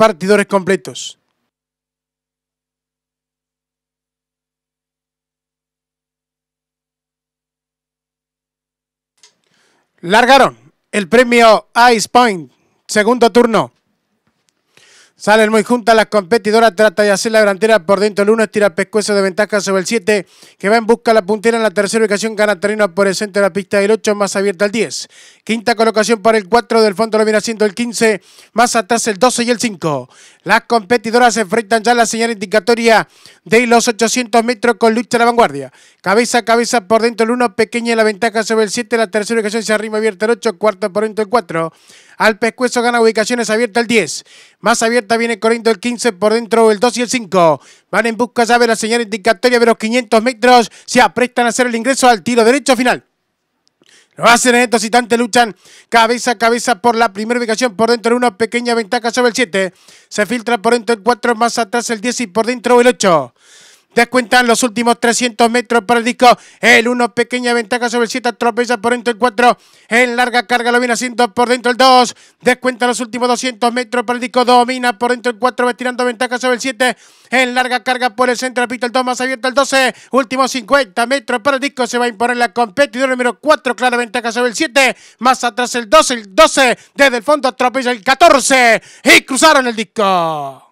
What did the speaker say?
partidores completos. Largaron el premio Ice Point, segundo turno. Salen muy juntas las competidoras, trata de hacer la delantera por dentro del 1, estira el pescuezo de ventaja sobre el 7, que va en busca de la puntera en la tercera ubicación, gana terreno por el centro de la pista del 8, más abierta el 10. Quinta colocación por el 4, del fondo lo viene haciendo el 15, más atrás el 12 y el 5. Las competidoras enfrentan ya la señal indicatoria de los 800 metros con lucha a la vanguardia. Cabeza a cabeza por dentro el 1, pequeña la ventaja sobre el 7, la tercera ubicación se arrima abierta el 8, cuarto por dentro el 4. Al pescuezo gana ubicaciones abierta el 10. Más abierta viene corriendo el 15 por dentro, el 2 y el 5. Van en busca, ya de la señal indicatoria de los 500 metros. Se aprestan a hacer el ingreso al tiro derecho final. Lo hacen en estos instantes, luchan cabeza a cabeza por la primera ubicación, por dentro de una pequeña ventaja sobre el 7. Se filtra por dentro el 4, más atrás el 10 y por dentro el 8. Descuentan los últimos 300 metros para el disco. El 1, pequeña ventaja sobre el 7. atropella por dentro el 4. En larga carga lo viene haciendo por dentro el 2. descuentan los últimos 200 metros para el disco. Domina por dentro el 4. Va tirando ventaja sobre el 7. En larga carga por el centro. repito el 2 más abierto el 12. Últimos 50 metros para el disco. Se va a imponer la competidora número 4. Clara ventaja sobre el 7. Más atrás el 12. El 12. Desde el fondo atropella el 14. Y cruzaron el disco.